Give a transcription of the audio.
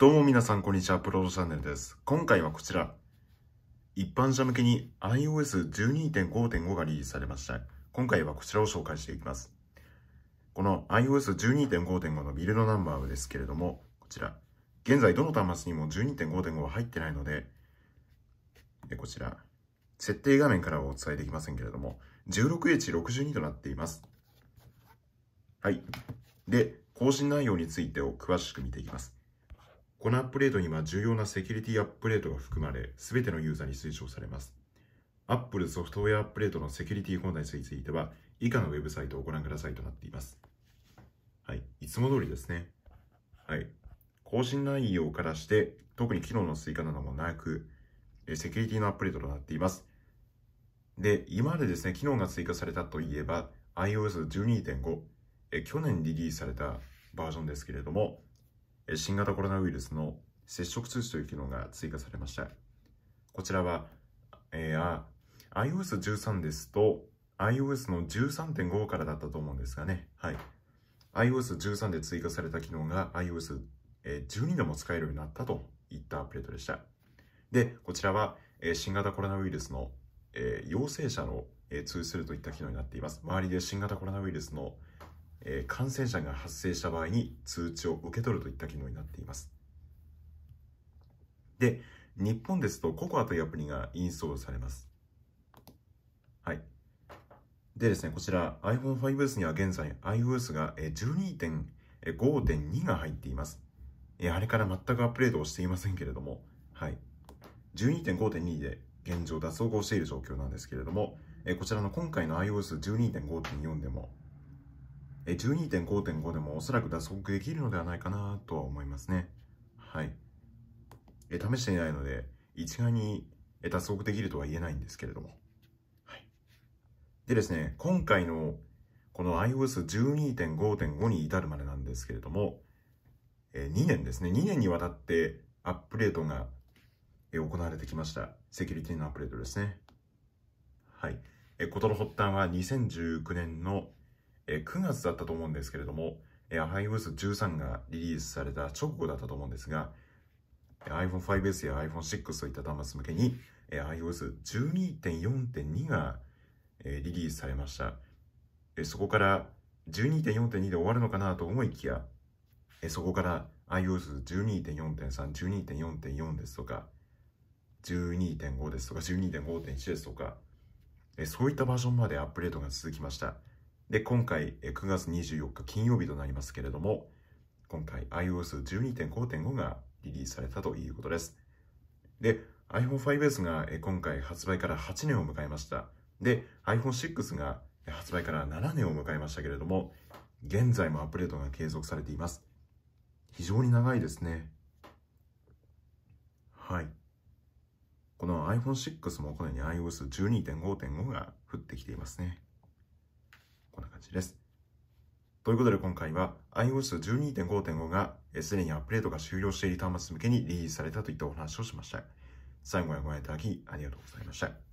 どうも皆さん、こんにちは。プロドチャンネルです。今回はこちら。一般者向けに iOS12.5.5 がリリースされました。今回はこちらを紹介していきます。この iOS12.5.5 のビルドナンバーですけれども、こちら。現在どの端末にも12.5.5は入ってないので、でこちら。設定画面からはお伝えできませんけれども、16H62 となっています。はい。で、更新内容についてを詳しく見ていきます。このアップデートには重要なセキュリティアップデートが含まれ、すべてのユーザーに推奨されます。Apple ソフトウェアアップデートのセキュリティ問題については、以下のウェブサイトをご覧くださいとなっています。はい。いつも通りですね。はい。更新内容からして、特に機能の追加などもなく、セキュリティのアップデートとなっています。で、今までですね、機能が追加されたといえば、iOS12.5、去年リリースされたバージョンですけれども、新型コロナウイルスの接触通知という機能が追加されました。こちらは、えー、iOS13 ですと、iOS の13.5からだったと思うんですがね、はい。iOS13 で追加された機能が iOS12 でも使えるようになったといったアップデートでした。で、こちらは、えー、新型コロナウイルスの、えー、陽性者の、えー、通知するといった機能になっています。周りで新型コロナウイルスのえー、感染者が発生した場合に通知を受け取るといった機能になっています。で、日本ですと COCOA というアプリがインストールされます。はい。でですね、こちら iPhone5S には現在 iOS が12.5.2が入っています。あれから全くアップデートをしていませんけれども、はい。12.5.2で現状脱走をしている状況なんですけれども、こちらの今回の iOS12.5.4 でも12.5.5でもおそらく脱獄できるのではないかなとは思いますね。はい。え試していないので、一概に脱獄できるとは言えないんですけれども。はい。でですね、今回のこの iOS12.5.5 に至るまでなんですけれども、え2年ですね、2年にわたってアップデートが行われてきました。セキュリティのアップデートですね。はい。え、ことの発端は2019年のえ9月だったと思うんですけれども、え iOS13 がリリースされた直後だったと思うんですが、iPhone5S や iPhone6 といった端末向けに、え iOS12.4.2 が、えリリースされました。えそこから12.4.2で終わるのかなと思いきや、えそこから iOS12.4.3、12.4.4ですとか、12.5ですとか、12.5.1ですとか、えそういったバージョンまでアップデートが続きました。で、今回、9月24日金曜日となりますけれども、今回 iOS12.5.5 がリリースされたということです。で、iPhone5S が今回発売から8年を迎えました。で、iPhone6 が発売から7年を迎えましたけれども、現在もアップデートが継続されています。非常に長いですね。はい。この iPhone6 もこのように iOS12.5.5 が降ってきていますね。感じです。ということで今回は iOS 12.5.5がすでにアップデートが終了している端末向けにリリースされたといったお話をしました。最後までご覧いただきありがとうございました。